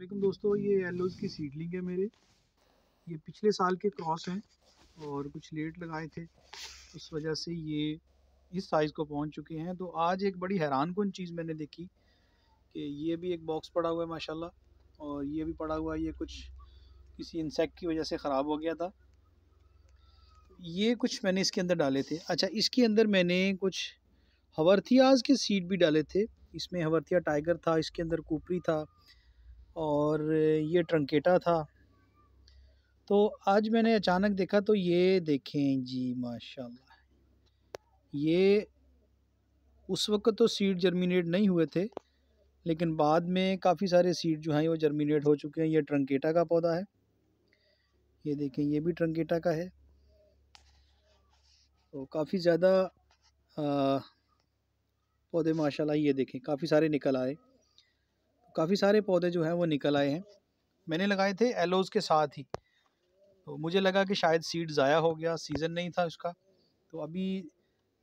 वालेकुम दोस्तों ये येलोज़ की सीडलिंग है मेरे ये पिछले साल के क्रॉस हैं और कुछ लेट लगाए थे उस वजह से ये इस साइज़ को पहुंच चुके हैं तो आज एक बड़ी हैरान कन चीज़ मैंने देखी कि ये भी एक बॉक्स पड़ा हुआ है माशाल्लाह और ये भी पड़ा हुआ है ये कुछ किसी इंसेक्ट की वजह से ख़राब हो गया था ये कुछ मैंने इसके अंदर डाले थे अच्छा इसके अंदर मैंने कुछ हवरथियाज़ के सीड भी डाले थे इसमें हवरथिया टाइगर था इसके अंदर कोपरी था और ये ट्रंकेटा था तो आज मैंने अचानक देखा तो ये देखें जी माशाल्लाह ये उस वक्त तो सीड जर्मिनेट नहीं हुए थे लेकिन बाद में काफ़ी सारे सीड जो हैं वो जर्मिनेट हो चुके हैं ये ट्रंकेटा का पौधा है ये देखें ये भी ट्रंकेटा का है तो काफ़ी ज़्यादा पौधे माशाल्लाह ये देखें काफ़ी सारे निकल आए काफ़ी सारे पौधे जो हैं वो निकल आए हैं मैंने लगाए थे एलोज़ के साथ ही तो मुझे लगा कि शायद सीड ज़ाया हो गया सीज़न नहीं था उसका तो अभी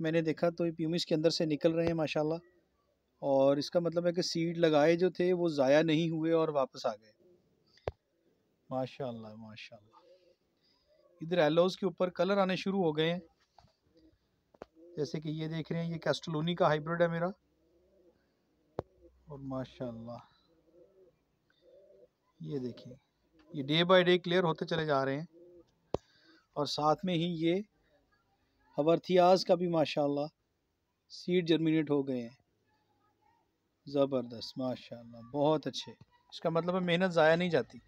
मैंने देखा तो ये प्यूमिस के अंदर से निकल रहे हैं माशाल्लाह और इसका मतलब है कि सीड लगाए जो थे वो ज़ाया नहीं हुए और वापस आ गए माशाल्लाह माशाल्लाह इधर एलोज़ के ऊपर कलर आने शुरू हो गए हैं जैसे कि ये देख रहे हैं ये कैस्टलोनी का हाइब्रिड है मेरा और माशाल्लाह ये देखिए ये डे बाय डे क्लियर होते चले जा रहे हैं और साथ में ही ये हवरथियाज का भी माशाल्लाह सीड जर्मिनेट हो गए हैं ज़बरदस्त माशाल्लाह बहुत अच्छे इसका मतलब है मेहनत ज़ाया नहीं जाती